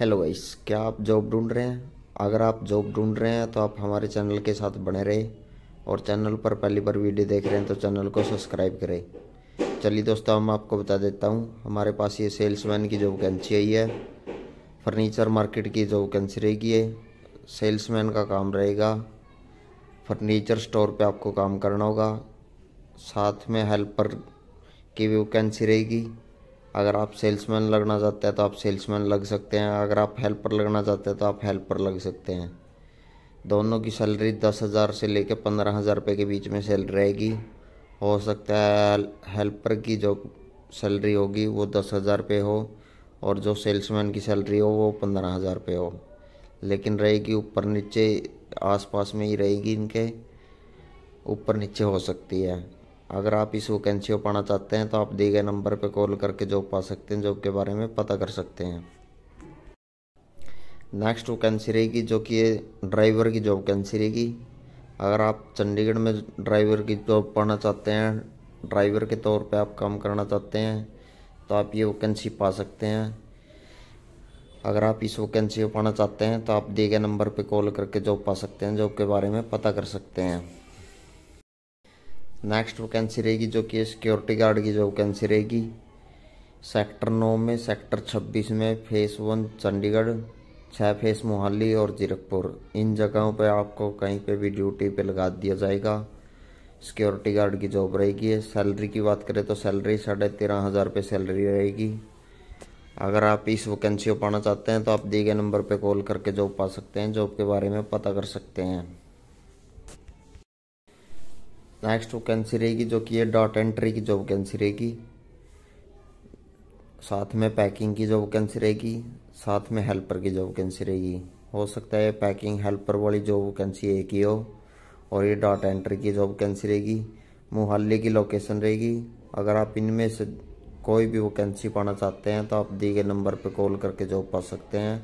hello guys क्या आप job ढूंढ रहे हैं अगर आप जॉब ढूंढ रहे हैं तो आप हमारे चैनल के साथ बने रहे और चैनल पर पहली बार वीडियो देख रहे हैं तो चैनल को सब्सक्राइब करें चलिए दोस्तों हम आपको बता देता हूँ हमारे पास ये सेल्समैन की जॉब वैकेंसी आई है फर्नीचर मार्केट की जॉब वैकेंसी रहेगी है मैन का काम रहेगा फर्नीचर स्टोर पर आपको काम करना होगा साथ में हेल्पर की भी वैकेंसी रहेगी अगर आप सेल्समैन लगना चाहते हैं तो आप सेल्समैन लग सकते हैं अगर आप हेल्पर लगना चाहते हैं तो आप हेल्पर लग सकते हैं दोनों की सैलरी दस हज़ार से लेकर पंद्रह हज़ार रुपये के बीच में सैलरी रहेगी हो सकता है हेल्पर की जो सैलरी होगी वो दस हज़ार रुपये हो और जो सेल्समैन की सैलरी हो वो पंद्रह हज़ार रुपये हो लेकिन रहेगी ऊपर नीचे आसपास में ही रहेगी इनके ऊपर नीचे हो सकती है अगर आप इस वैकेंसी को पाना चाहते हैं तो आप दिए गए नंबर पर कॉल करके जॉब पा सकते हैं जॉब के बारे में पता कर सकते हैं नेक्स्ट वैकेंसी रहेगी जो कि ये ड्राइवर की जॉब वैकेंसी रहेगी अगर आप चंडीगढ़ में ड्राइवर की जॉब पाना चाहते हैं ड्राइवर के तौर पे आप काम करना चाहते हैं तो आप ये वैकेंसी पा सकते हैं अगर आप इस वैकेंसी को पाना चाहते हैं तो आप दिए गए नंबर पर कॉल करके जॉब पा सकते हैं जॉब के बारे में पता कर सकते हैं नेक्स्ट वैकेंसी रहेगी जो कि सिक्योरिटी गार्ड की जो वैकेंसी रहेगी सेक्टर नौ में सेक्टर छब्बीस में फेस वन चंडीगढ़ छः फेस मोहाली और जीरकपुर इन जगहों पे आपको कहीं पे भी ड्यूटी पे लगा दिया जाएगा सिक्योरिटी गार्ड की जॉब रहेगी सैलरी की बात करें तो सैलरी साढ़े तेरह हज़ार रुपये सैलरी रहेगी अगर आप इस वैकेंसी को पाना चाहते हैं तो आप दिए गए नंबर पर कॉल करके जॉब पा सकते हैं जॉब के बारे में पता कर सकते हैं नेक्स्ट वैकेंसी रहेगी जो कि ये डॉट एंट्री की जॉब वैकेंसी रहेगी साथ में पैकिंग की जॉब वैकेंसी रहेगी साथ में हेल्पर की जॉब वैकेंसी रहेगी हो सकता है पैकिंग हेल्पर वाली जॉब वैकेंसी एक ही हो और ये डॉट एंट्री की जॉब वैकेंसी रहेगी मोहाली की लोकेशन रहेगी अगर आप इनमें से कोई भी वैकेंसी पाना चाहते हैं तो आप दिए गए नंबर पर कॉल करके जॉब पा सकते हैं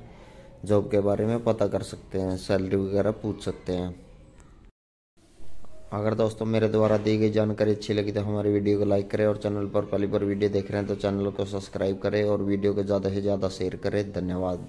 जॉब के बारे में पता कर सकते हैं सैलरी वगैरह पूछ सकते हैं अगर दोस्तों मेरे द्वारा दी गई जानकारी अच्छी लगी तो हमारी वीडियो को लाइक करें और चैनल पर पहली बार वीडियो देख रहे हैं तो चैनल को सब्सक्राइब करें और वीडियो को ज़्यादा से ज़्यादा शेयर करें धन्यवाद